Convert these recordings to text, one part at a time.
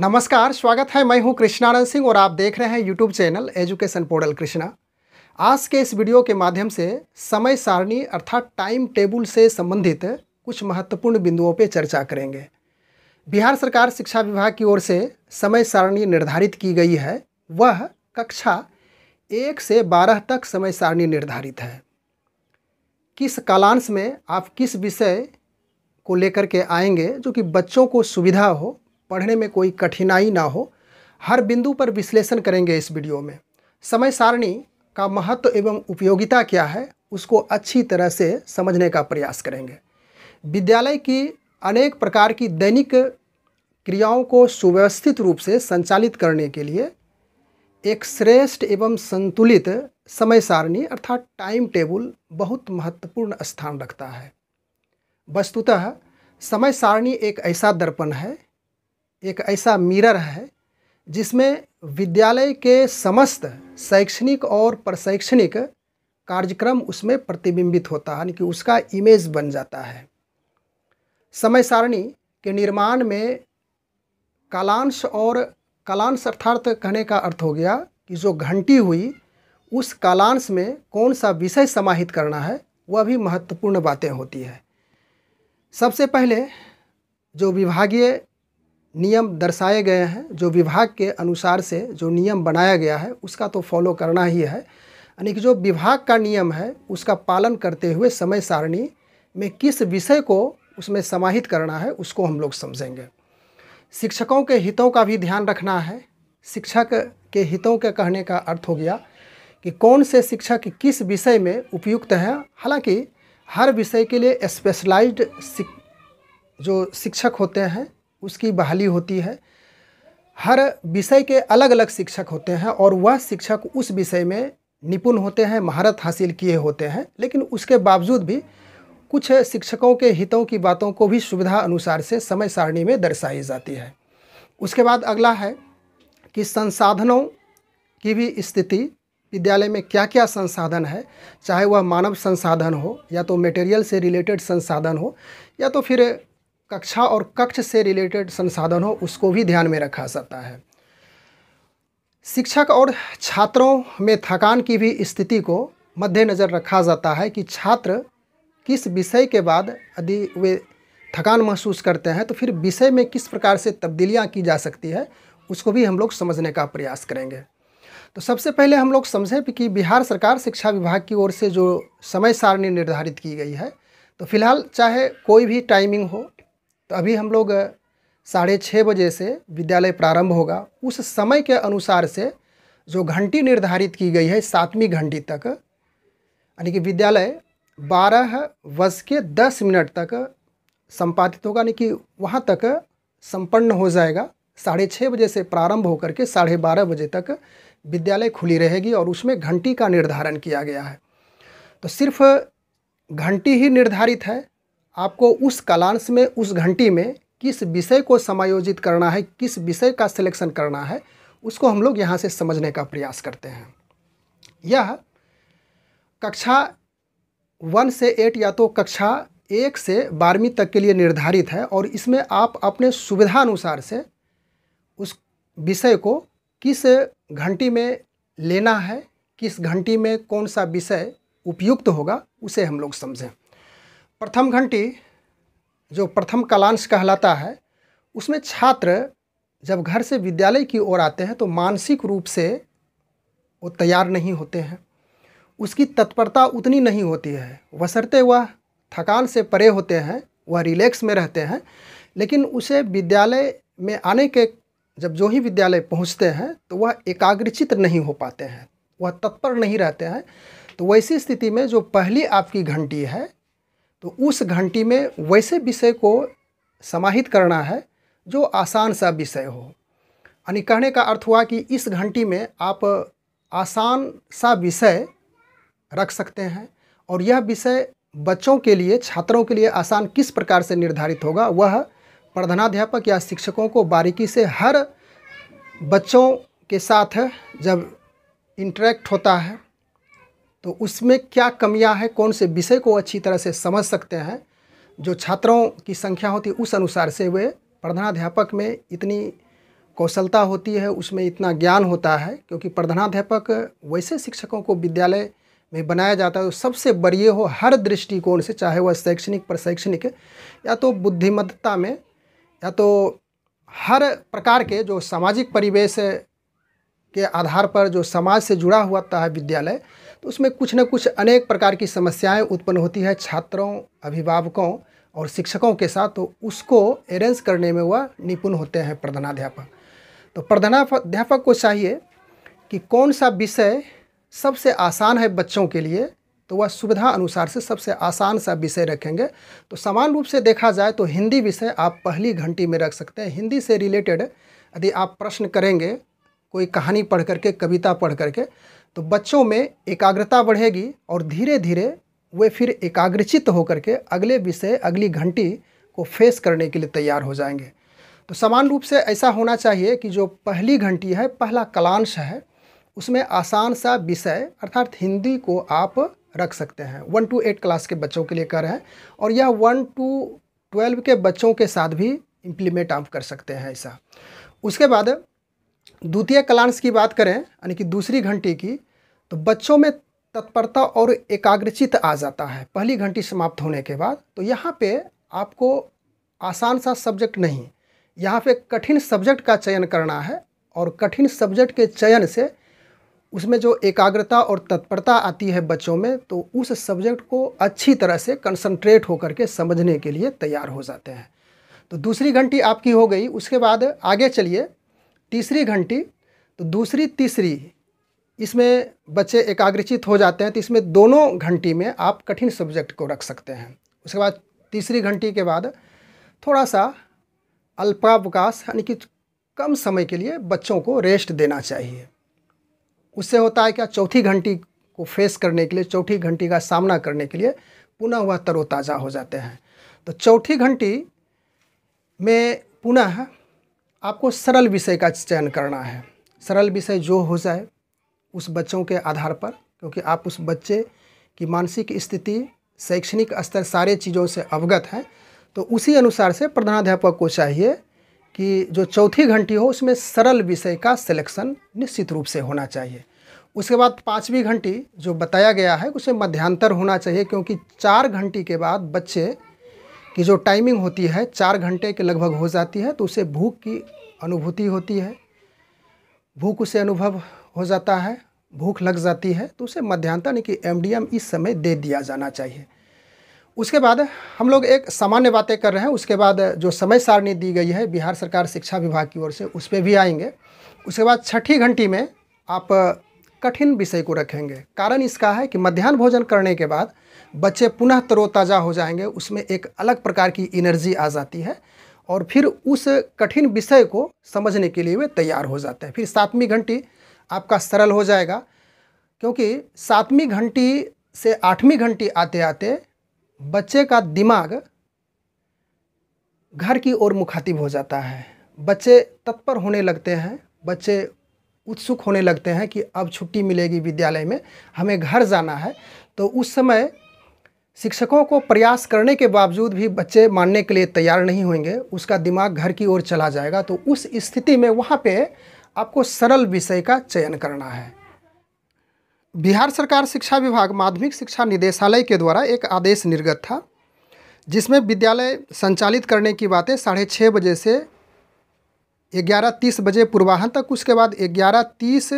नमस्कार स्वागत है मैं हूं कृष्णानंद सिंह और आप देख रहे हैं YouTube channel education portal Krishna आज के इस वीडियो के माध्यम से समय सारणी अर्थात टाइम टेबल से संबंधित कुछ महत्वपूर्ण बिंदुओं पर चर्चा करेंगे बिहार सरकार शिक्षा विभाग की ओर से समय सारणी निर्धारित की गई है वह कक्षा एक से बारह तक समय सारणी निर्धारित है किस कालांश में आप किस विषय को लेकर के आएंगे जो कि बच्चों को सुविधा हो पढ़ने में कोई कठिनाई ना हो हर बिंदु पर विश्लेषण करेंगे इस वीडियो में समय सारणी का महत्व एवं उपयोगिता क्या है उसको अच्छी तरह से समझने का प्रयास करेंगे विद्यालय की अनेक प्रकार की दैनिक क्रियाओं को सुव्यवस्थित रूप से संचालित करने के लिए एक श्रेष्ठ एवं संतुलित समय सारणी अर्थात टाइम टेबल बहुत महत्वपूर्ण स्थान रखता है वस्तुतः समय सारणी एक ऐसा दर्पण है एक ऐसा मिरर है जिसमें विद्यालय के समस्त शैक्षणिक और प्रशैक्षणिक कार्यक्रम उसमें प्रतिबिंबित होता है यानी कि उसका इमेज बन जाता है समय सारणी के निर्माण में कालांश और कालांश अर्थार्थ कहने का अर्थ हो गया कि जो घंटी हुई उस कालांश में कौन सा विषय समाहित करना है वह भी महत्वपूर्ण बातें होती है सबसे पहले जो विभागीय नियम दर्शाए गए हैं जो विभाग के अनुसार से जो नियम बनाया गया है उसका तो फॉलो करना ही है यानी कि जो विभाग का नियम है उसका पालन करते हुए समय सारणी में किस विषय को उसमें समाहित करना है उसको हम लोग समझेंगे शिक्षकों के हितों का भी ध्यान रखना है शिक्षक के हितों के कहने का अर्थ हो गया कि कौन से शिक्षक किस विषय में उपयुक्त हैं हालांकि हर विषय के लिए स्पेशलाइज्ड जो शिक्षक होते हैं उसकी बहाली होती है हर विषय के अलग अलग शिक्षक होते हैं और वह शिक्षक उस विषय में निपुण होते हैं महारत हासिल किए होते हैं लेकिन उसके बावजूद भी कुछ शिक्षकों के हितों की बातों को भी सुविधा अनुसार से समय सारणी में दर्शाई जाती है उसके बाद अगला है कि संसाधनों की भी स्थिति विद्यालय में क्या क्या संसाधन है चाहे वह मानव संसाधन हो या तो मटेरियल से रिलेटेड संसाधन हो या तो फिर कक्षा और कक्ष से रिलेटेड संसाधन हो उसको भी ध्यान में रखा जाता है शिक्षक और छात्रों में थकान की भी स्थिति को मद्देनज़र रखा जाता है कि छात्र किस विषय के बाद यदि वे थकान महसूस करते हैं तो फिर विषय में किस प्रकार से तब्दीलियाँ की जा सकती है उसको भी हम लोग समझने का प्रयास करेंगे तो सबसे पहले हम लोग समझें कि बिहार सरकार शिक्षा विभाग की ओर से जो समय सारणी निर्धारित की गई है तो फिलहाल चाहे कोई भी टाइमिंग हो तो अभी हम लोग साढ़े छः बजे से विद्यालय प्रारंभ होगा उस समय के अनुसार से जो घंटी निर्धारित की गई है सातवीं घंटी तक यानी कि विद्यालय बारह बज के दस मिनट तक संपादित होगा यानी कि वहाँ तक संपन्न हो जाएगा साढ़े छः बजे से प्रारंभ होकर के साढ़े बारह बजे तक विद्यालय खुली रहेगी और उसमें घंटी का निर्धारण किया गया है तो सिर्फ घंटी ही निर्धारित है आपको उस कलांश में उस घंटी में किस विषय को समायोजित करना है किस विषय का सिलेक्शन करना है उसको हम लोग यहाँ से समझने का प्रयास करते हैं यह कक्षा वन से एट या तो कक्षा एक से बारहवीं तक के लिए निर्धारित है और इसमें आप अपने सुविधा अनुसार से उस विषय को किस घंटी में लेना है किस घंटी में कौन सा विषय उपयुक्त होगा उसे हम लोग समझें प्रथम घंटी जो प्रथम कलांश कहलाता है उसमें छात्र जब घर से विद्यालय की ओर आते हैं तो मानसिक रूप से वो तैयार नहीं होते हैं उसकी तत्परता उतनी नहीं होती है वसरते वह थकान से परे होते हैं वह रिलैक्स में रहते हैं लेकिन उसे विद्यालय में आने के जब जो ही विद्यालय पहुंचते हैं तो वह एकाग्रचित नहीं हो पाते हैं वह तत्पर नहीं रहते हैं तो वैसी स्थिति में जो पहली आपकी घंटी है तो उस घंटी में वैसे विषय को समाहित करना है जो आसान सा विषय हो यानी कहने का अर्थ हुआ कि इस घंटी में आप आसान सा विषय रख सकते हैं और यह विषय बच्चों के लिए छात्रों के लिए आसान किस प्रकार से निर्धारित होगा वह प्रधानाध्यापक या शिक्षकों को बारीकी से हर बच्चों के साथ जब इंटरेक्ट होता है तो उसमें क्या कमियां हैं कौन से विषय को अच्छी तरह से समझ सकते हैं जो छात्रों की संख्या होती है उस अनुसार से वे प्रधानाध्यापक में इतनी कौशलता होती है उसमें इतना ज्ञान होता है क्योंकि प्रधानाध्यापक वैसे शिक्षकों को विद्यालय में बनाया जाता है तो सबसे बड़ी हो हर दृष्टिकोण से चाहे वह शैक्षणिक प्रशैक्षणिक या तो बुद्धिमत्ता में या तो हर प्रकार के जो सामाजिक परिवेश के आधार पर जो समाज से जुड़ा हुआ है विद्यालय तो उसमें कुछ न कुछ अनेक प्रकार की समस्याएं उत्पन्न होती है छात्रों अभिभावकों और शिक्षकों के साथ तो उसको अरेंज करने में वह निपुण होते हैं प्रधानाध्यापक तो प्रधानाध्यापक को चाहिए कि कौन सा विषय सबसे आसान है बच्चों के लिए तो वह सुविधा अनुसार से सबसे आसान सा विषय रखेंगे तो समान रूप से देखा जाए तो हिंदी विषय आप पहली घंटी में रख सकते हैं हिंदी से रिलेटेड यदि आप प्रश्न करेंगे कोई कहानी पढ़ करके कविता पढ़ करके तो बच्चों में एकाग्रता बढ़ेगी और धीरे धीरे वे फिर एकाग्रचित होकर के अगले विषय अगली घंटी को फेस करने के लिए तैयार हो जाएंगे तो समान रूप से ऐसा होना चाहिए कि जो पहली घंटी है पहला कलांश है उसमें आसान सा विषय अर्थात हिंदी को आप रख सकते हैं वन टू एट क्लास के बच्चों के लिए कर रहे हैं और यह वन टू ट्वेल्व के बच्चों के साथ भी इम्प्लीमेंट आप कर सकते हैं ऐसा उसके बाद द्वितीय कलांश की बात करें यानी कि दूसरी घंटी की तो बच्चों में तत्परता और एकाग्रचित आ जाता है पहली घंटी समाप्त होने के बाद तो यहाँ पे आपको आसान सा सब्जेक्ट नहीं यहाँ पे कठिन सब्जेक्ट का चयन करना है और कठिन सब्जेक्ट के चयन से उसमें जो एकाग्रता और तत्परता आती है बच्चों में तो उस सब्जेक्ट को अच्छी तरह से कंसंट्रेट होकर के समझने के लिए तैयार हो जाते हैं तो दूसरी घंटी आपकी हो गई उसके बाद आगे चलिए तीसरी घंटी तो दूसरी तीसरी इसमें बच्चे एकाग्रचित हो जाते हैं तो इसमें दोनों घंटी में आप कठिन सब्जेक्ट को रख सकते हैं उसके बाद तीसरी घंटी के बाद थोड़ा सा अल्पावकाश यानी कि कम समय के लिए बच्चों को रेस्ट देना चाहिए उससे होता है क्या चौथी घंटी को फेस करने के लिए चौथी घंटी का सामना करने के लिए पुनः वह तरोताज़ा हो जाते हैं तो चौथी घंटी में पुनः आपको सरल विषय का चयन करना है सरल विषय जो हो जाए उस बच्चों के आधार पर क्योंकि आप उस बच्चे की मानसिक स्थिति शैक्षणिक स्तर सारे चीज़ों से अवगत हैं तो उसी अनुसार से प्रधानाध्यापक को चाहिए कि जो चौथी घंटी हो उसमें सरल विषय का सिलेक्शन निश्चित रूप से होना चाहिए उसके बाद पाँचवीं घंटी जो बताया गया है उसमें मध्यांतर होना चाहिए क्योंकि चार घंटी के बाद बच्चे की जो टाइमिंग होती है चार घंटे के लगभग हो जाती है तो उसे भूख की अनुभूति होती है भूख उसे अनुभव हो जाता है भूख लग जाती है तो उसे मध्यान्ह यानी कि एम इस समय दे दिया जाना चाहिए उसके बाद हम लोग एक सामान्य बातें कर रहे हैं उसके बाद जो समय सारणी दी गई है बिहार सरकार शिक्षा विभाग की ओर से उस पर भी आएंगे उसके बाद छठी घंटी में आप कठिन विषय को रखेंगे कारण इसका है कि मध्यान्ह भोजन करने के बाद बच्चे पुनः तरोताज़ा हो जाएंगे उसमें एक अलग प्रकार की एनर्जी आ जाती है और फिर उस कठिन विषय को समझने के लिए वे तैयार हो जाते हैं फिर सातवीं घंटी आपका सरल हो जाएगा क्योंकि सातवीं घंटी से आठवीं घंटी आते आते बच्चे का दिमाग घर की ओर मुखातिब हो जाता है बच्चे तत्पर होने लगते हैं बच्चे उत्सुक होने लगते हैं कि अब छुट्टी मिलेगी विद्यालय में हमें घर जाना है तो उस समय शिक्षकों को प्रयास करने के बावजूद भी बच्चे मानने के लिए तैयार नहीं होंगे उसका दिमाग घर की ओर चला जाएगा तो उस स्थिति में वहाँ पे आपको सरल विषय का चयन करना है बिहार सरकार शिक्षा विभाग माध्यमिक शिक्षा निदेशालय के द्वारा एक आदेश निर्गत था जिसमें विद्यालय संचालित करने की बातें साढ़े छः बजे से ग्यारह तीस बजे पूर्वाहन तक उसके बाद ग्यारह तीस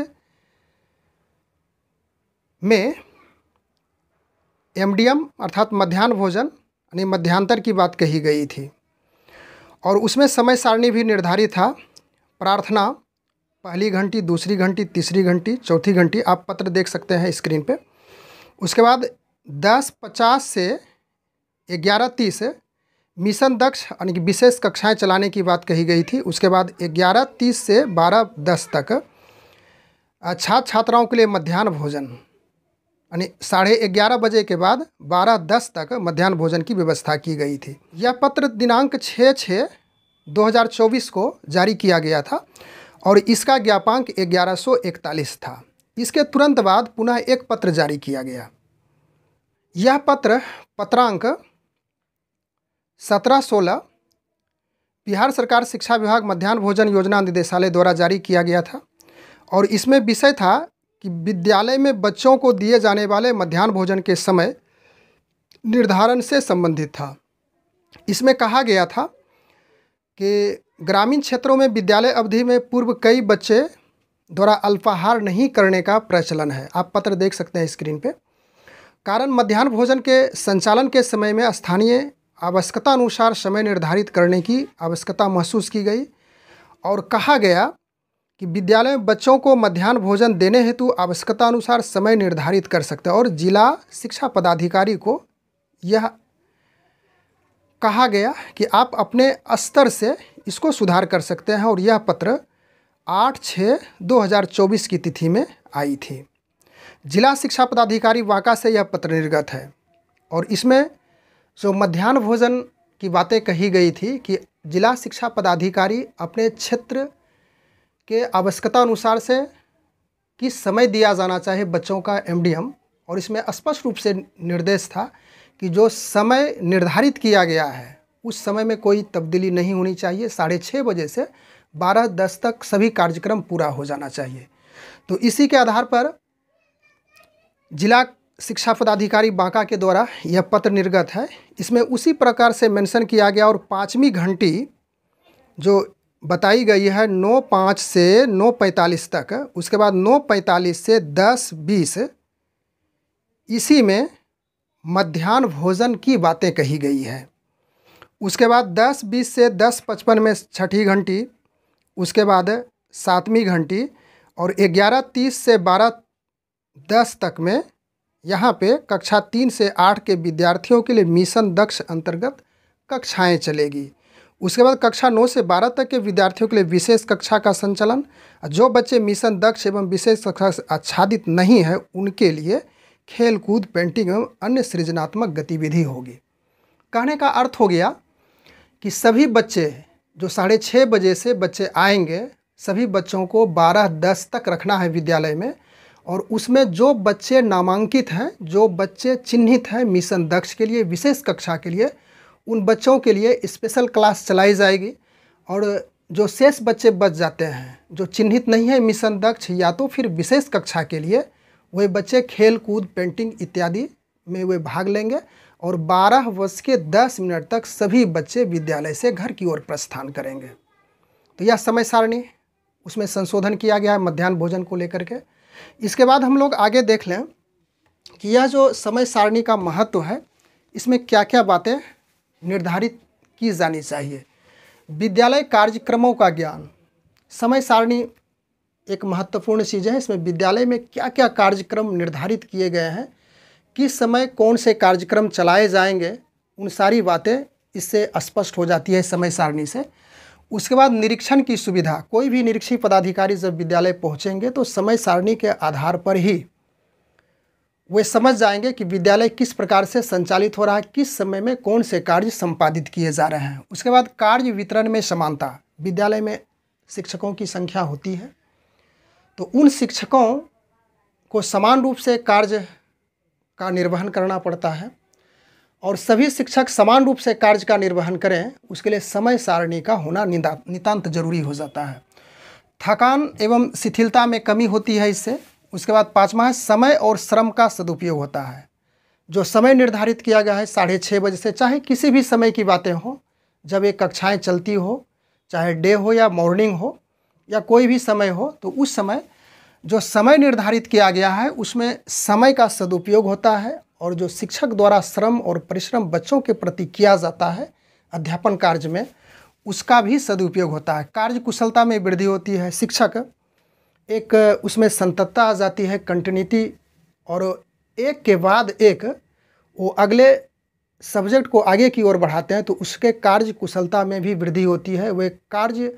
में एमडीएम अर्थात मध्यान्ह भोजन यानी मध्यांतर की बात कही गई थी और उसमें समय सारणी भी निर्धारित था प्रार्थना पहली घंटी दूसरी घंटी तीसरी घंटी चौथी घंटी आप पत्र देख सकते हैं स्क्रीन पे उसके बाद दस पचास से ग्यारह तीस मिशन दक्ष यानी कि विशेष कक्षाएं चलाने की बात कही गई थी उसके बाद ग्यारह तीस से बारह दस तक छात्र छात्राओं के लिए मध्यान्ह भोजन यानी साढ़े ग्यारह बजे के बाद बारह दस तक मध्यान्ह भोजन की व्यवस्था की गई थी यह पत्र दिनांक छः छः 2024 को जारी किया गया था और इसका ज्ञापांक 1141 था इसके तुरंत बाद पुनः एक पत्र जारी किया गया यह पत्र पत्रांक सत्रह सोलह बिहार सरकार शिक्षा विभाग मध्यान्ह भोजन योजना निदेशालय द्वारा जारी किया गया था और इसमें विषय था कि विद्यालय में बच्चों को दिए जाने वाले मध्यान्ह भोजन के समय निर्धारण से संबंधित था इसमें कहा गया था कि ग्रामीण क्षेत्रों में विद्यालय अवधि में पूर्व कई बच्चे द्वारा अल्पाहार नहीं करने का प्रचलन है आप पत्र देख सकते हैं स्क्रीन पे कारण मध्यान्ह भोजन के संचालन के समय में स्थानीय आवश्यकतानुसार समय निर्धारित करने की आवश्यकता महसूस की गई और कहा गया कि विद्यालय में बच्चों को मध्यान्ह भोजन देने हेतु आवश्यकतानुसार समय निर्धारित कर सकते हैं और जिला शिक्षा पदाधिकारी को यह कहा गया कि आप अपने स्तर से इसको सुधार कर सकते हैं और यह पत्र आठ छः दो हज़ार चौबीस की तिथि में आई थी जिला शिक्षा पदाधिकारी वाका से यह पत्र निर्गत है और इसमें सो मध्यान्ह भोजन की बातें कही गई थी कि जिला शिक्षा पदाधिकारी अपने क्षेत्र के आवश्यकता अनुसार से किस समय दिया जाना चाहिए बच्चों का एमडीएम और इसमें स्पष्ट रूप से निर्देश था कि जो समय निर्धारित किया गया है उस समय में कोई तब्दीली नहीं होनी चाहिए साढ़े छः बजे से बारह दस तक सभी कार्यक्रम पूरा हो जाना चाहिए तो इसी के आधार पर जिला शिक्षा पदाधिकारी बांका के द्वारा यह पत्र निर्गत है इसमें उसी प्रकार से मेंशन किया गया और पाँचवीं घंटी जो बताई गई है नौ पाँच से नौ पैंतालीस तक उसके बाद नौ पैंतालीस से दस बीस इसी में मध्यान्ह भोजन की बातें कही गई है उसके बाद दस बीस से दस पचपन में छठी घंटी उसके बाद सातवीं घंटी और ग्यारह तीस से बारह दस तक में यहाँ पे कक्षा तीन से आठ के विद्यार्थियों के लिए मिशन दक्ष अंतर्गत कक्षाएं चलेगी उसके बाद कक्षा नौ से बारह तक के विद्यार्थियों के लिए विशेष कक्षा का संचालन जो बच्चे मिशन दक्ष एवं विशेष कक्षा से आच्छादित नहीं है उनके लिए खेलकूद पेंटिंग एवं अन्य सृजनात्मक गतिविधि होगी कहने का अर्थ हो गया कि सभी बच्चे जो साढ़े छः बजे से बच्चे आएंगे सभी बच्चों को बारह दस तक रखना है विद्यालय में और उसमें जो बच्चे नामांकित हैं जो बच्चे चिन्हित हैं मिशन दक्ष के लिए विशेष कक्षा के लिए उन बच्चों के लिए स्पेशल क्लास चलाई जाएगी और जो शेष बच्चे बच जाते हैं जो चिन्हित नहीं है मिशन दक्ष या तो फिर विशेष कक्षा के लिए वे बच्चे खेल कूद पेंटिंग इत्यादि में वे भाग लेंगे और 12 वर्ष के 10 मिनट तक सभी बच्चे विद्यालय से घर की ओर प्रस्थान करेंगे तो यह समय सारणी उसमें संशोधन किया गया है मध्यान्ह भोजन को लेकर के इसके बाद हम लोग आगे देख लें कि यह जो समय सारणी का महत्व है इसमें क्या क्या बातें निर्धारित की जानी चाहिए विद्यालय कार्यक्रमों का ज्ञान समय सारणी एक महत्वपूर्ण चीज़ है इसमें विद्यालय में क्या क्या कार्यक्रम निर्धारित किए गए हैं किस समय कौन से कार्यक्रम चलाए जाएंगे उन सारी बातें इससे स्पष्ट हो जाती है समय सारणी से उसके बाद निरीक्षण की सुविधा कोई भी निरीक्षी पदाधिकारी जब विद्यालय पहुँचेंगे तो समय सारणी के आधार पर ही वे समझ जाएंगे कि विद्यालय किस प्रकार से संचालित हो रहा है किस समय में कौन से कार्य संपादित किए जा रहे हैं उसके बाद कार्य वितरण में समानता विद्यालय में शिक्षकों की संख्या होती है तो उन शिक्षकों को समान रूप से कार्य का निर्वहन करना पड़ता है और सभी शिक्षक समान रूप से कार्य का निर्वहन करें उसके लिए समय सारणी का होना नितान्त जरूरी हो जाता है थकान एवं शिथिलता में कमी होती है इससे उसके बाद पाँचवा है समय और श्रम का सदुपयोग होता है जो समय निर्धारित किया गया है साढ़े छः बजे से चाहे किसी भी समय की बातें हों जब ये कक्षाएँ चलती हो चाहे डे हो या मॉर्निंग हो या कोई भी समय हो तो उस समय जो समय निर्धारित किया गया है उसमें समय का सदुपयोग होता है और जो शिक्षक द्वारा श्रम और परिश्रम बच्चों के प्रति किया जाता है अध्यापन कार्य में उसका भी सदुपयोग होता है कार्य कुशलता में वृद्धि होती है शिक्षक एक उसमें संततता आ जाती है कंटिन्यूटी और एक के बाद एक वो अगले सब्जेक्ट को आगे की ओर बढ़ाते हैं तो उसके कार्य कुशलता में भी वृद्धि होती है वह कार्य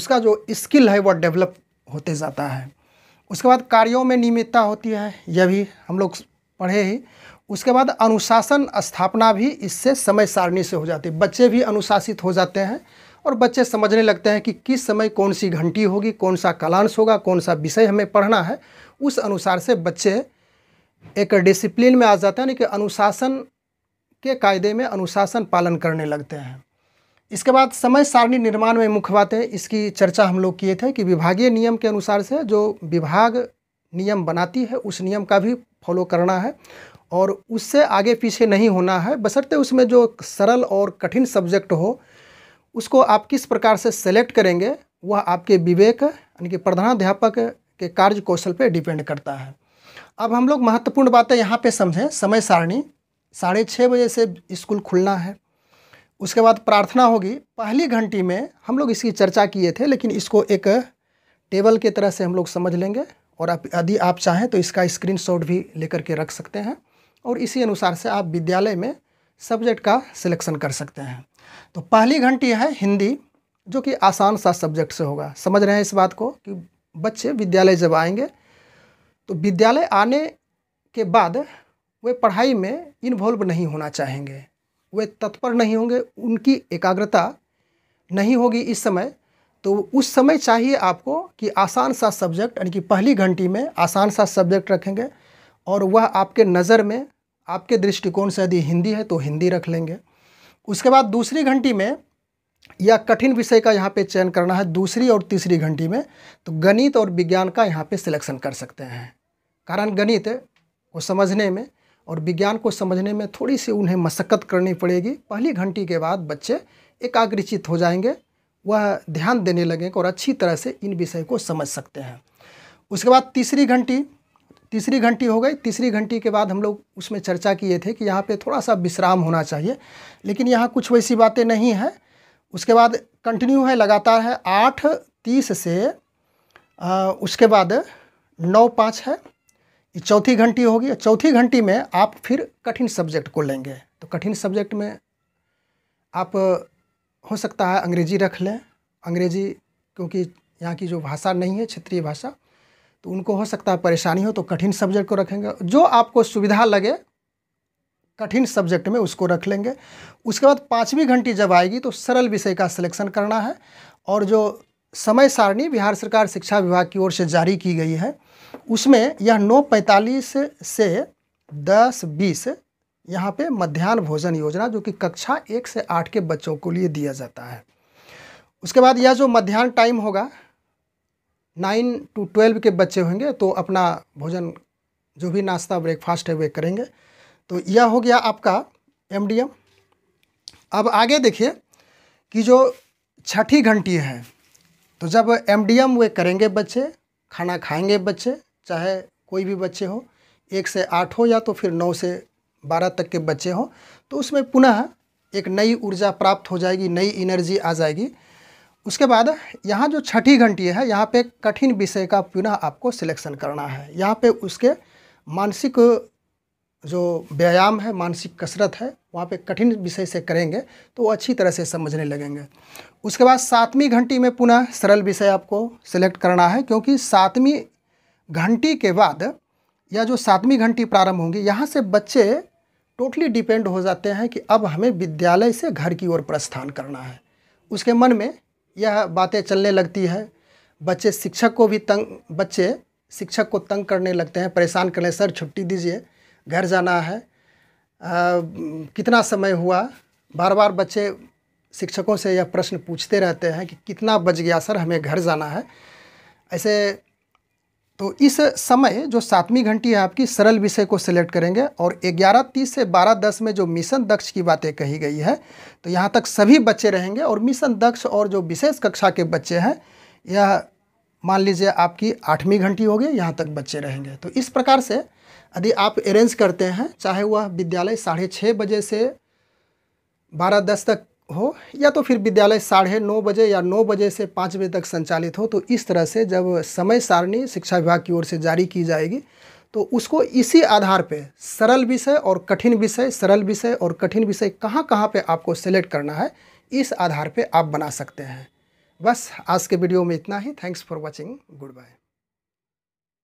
उसका जो स्किल है वह डेवलप होते जाता है उसके बाद कार्यों में नियमितता होती है यह भी हम लोग पढ़े ही उसके बाद अनुशासन स्थापना भी इससे समय सारणी से हो जाती है बच्चे भी अनुशासित हो जाते हैं और बच्चे समझने लगते हैं कि किस समय कौन सी घंटी होगी कौन सा कलांश होगा कौन सा विषय हमें पढ़ना है उस अनुसार से बच्चे एक डिसिप्लिन में आ जाते हैं यानी कि अनुशासन के कायदे में अनुशासन पालन करने लगते हैं इसके बाद समय सारणी निर्माण में मुख्य बातें इसकी चर्चा हम लोग किए थे कि विभागीय नियम के अनुसार से जो विभाग नियम बनाती है उस नियम का भी फॉलो करना है और उससे आगे पीछे नहीं होना है बसरते उसमें जो सरल और कठिन सब्जेक्ट हो उसको आप किस प्रकार से सेलेक्ट करेंगे वह आपके विवेक यानी कि प्रधानाध्यापक के कार्य कौशल पर डिपेंड करता है अब हम लोग महत्वपूर्ण बातें यहाँ पे समझें समय सारणी साढ़े छः बजे से स्कूल खुलना है उसके बाद प्रार्थना होगी पहली घंटी में हम लोग इसकी चर्चा किए थे लेकिन इसको एक टेबल के तरह से हम लोग समझ लेंगे और आप यदि आप चाहें तो इसका स्क्रीनशॉट भी लेकर के रख सकते हैं और इसी अनुसार से आप विद्यालय में सब्जेक्ट का सिलेक्शन कर सकते हैं तो पहली घंटी है हिंदी जो कि आसान सा सब्जेक्ट से होगा समझ रहे हैं इस बात को कि बच्चे विद्यालय जब आएंगे तो विद्यालय आने के बाद वे पढ़ाई में इन्वॉल्व नहीं होना चाहेंगे वे तत्पर नहीं होंगे उनकी एकाग्रता नहीं होगी इस समय तो उस समय चाहिए आपको कि आसान सा सब्जेक्ट यानी कि पहली घंटी में आसान सा सब्जेक्ट रखेंगे और वह आपके नज़र में आपके दृष्टिकोण से यदि हिंदी है तो हिंदी रख लेंगे उसके बाद दूसरी घंटी में या कठिन विषय का यहाँ पे चयन करना है दूसरी और तीसरी घंटी में तो गणित और विज्ञान का यहाँ पे सिलेक्शन कर सकते हैं कारण गणित को समझने में और विज्ञान को समझने में थोड़ी सी उन्हें मशक्क़त करनी पड़ेगी पहली घंटी के बाद बच्चे एकाग्रचित हो जाएंगे वह ध्यान देने लगेंगे और अच्छी तरह से इन विषय को समझ सकते हैं उसके बाद तीसरी घंटी तीसरी घंटी हो गई तीसरी घंटी के बाद हम लोग उसमें चर्चा किए थे कि यहाँ पे थोड़ा सा विश्राम होना चाहिए लेकिन यहाँ कुछ वैसी बातें नहीं हैं उसके बाद कंटिन्यू है लगातार है आठ तीस से आ, उसके बाद नौ पाँच है ये चौथी घंटी होगी चौथी घंटी में आप फिर कठिन सब्जेक्ट को लेंगे तो कठिन सब्जेक्ट में आप हो सकता है अंग्रेजी रख लें अंग्रेजी क्योंकि यहाँ की जो भाषा नहीं है क्षेत्रीय भाषा तो उनको हो सकता है परेशानी हो तो कठिन सब्जेक्ट को रखेंगे जो आपको सुविधा लगे कठिन सब्जेक्ट में उसको रख लेंगे उसके बाद पाँचवीं घंटी जब आएगी तो सरल विषय का सिलेक्शन करना है और जो समय सारणी बिहार सरकार शिक्षा विभाग की ओर से जारी की गई है उसमें यह नौ पैंतालीस से दस बीस यहाँ पे मध्यान्ह भोजन योजना जो कि कक्षा एक से आठ के बच्चों को लिए दिया जाता है उसके बाद यह जो मध्यान्ह टाइम होगा नाइन टू ट्वेल्व के बच्चे होंगे तो अपना भोजन जो भी नाश्ता ब्रेकफास्ट है वे करेंगे तो यह हो गया आपका एमडीएम अब आगे देखिए कि जो छठी घंटी है तो जब एमडीएम वे करेंगे बच्चे खाना खाएंगे बच्चे चाहे कोई भी बच्चे हो एक से आठ हो या तो फिर नौ से बारह तक के बच्चे हों तो उसमें पुनः एक नई ऊर्जा प्राप्त हो जाएगी नई एनर्जी आ जाएगी उसके बाद यहाँ जो छठी घंटी है यहाँ पे कठिन विषय का पुनः आपको सिलेक्शन करना है यहाँ पे उसके मानसिक जो व्यायाम है मानसिक कसरत है वहाँ पे कठिन विषय से करेंगे तो वो अच्छी तरह से समझने लगेंगे उसके बाद सातवीं घंटी में पुनः सरल विषय आपको सिलेक्ट करना है क्योंकि सातवीं घंटी के बाद या जो सातवीं घंटी प्रारंभ होंगी यहाँ से बच्चे टोटली डिपेंड हो जाते हैं कि अब हमें विद्यालय से घर की ओर प्रस्थान करना है उसके मन में यह बातें चलने लगती है बच्चे शिक्षक को भी तंग बच्चे शिक्षक को तंग करने लगते हैं परेशान करने सर छुट्टी दीजिए घर जाना है आ, कितना समय हुआ बार बार बच्चे शिक्षकों से यह प्रश्न पूछते रहते हैं कि कितना बज गया सर हमें घर जाना है ऐसे तो इस समय जो सातवीं घंटी है आपकी सरल विषय को सिलेक्ट करेंगे और ग्यारह तीस से बारह दस में जो मिशन दक्ष की बातें कही गई है तो यहाँ तक सभी बच्चे रहेंगे और मिशन दक्ष और जो विशेष कक्षा के बच्चे हैं यह मान लीजिए आपकी आठवीं घंटी होगी यहाँ तक बच्चे रहेंगे तो इस प्रकार से यदि आप अरेंज करते हैं चाहे वह विद्यालय साढ़े छः बजे से बारह दस तक हो या तो फिर विद्यालय साढ़े नौ बजे या नौ बजे से पाँच बजे तक संचालित हो तो इस तरह से जब समय सारणी शिक्षा विभाग की ओर से जारी की जाएगी तो उसको इसी आधार पे सरल विषय और कठिन विषय सरल विषय और कठिन विषय कहाँ कहाँ पे आपको सेलेक्ट करना है इस आधार पे आप बना सकते हैं बस आज के वीडियो में इतना ही thanks for watching good bye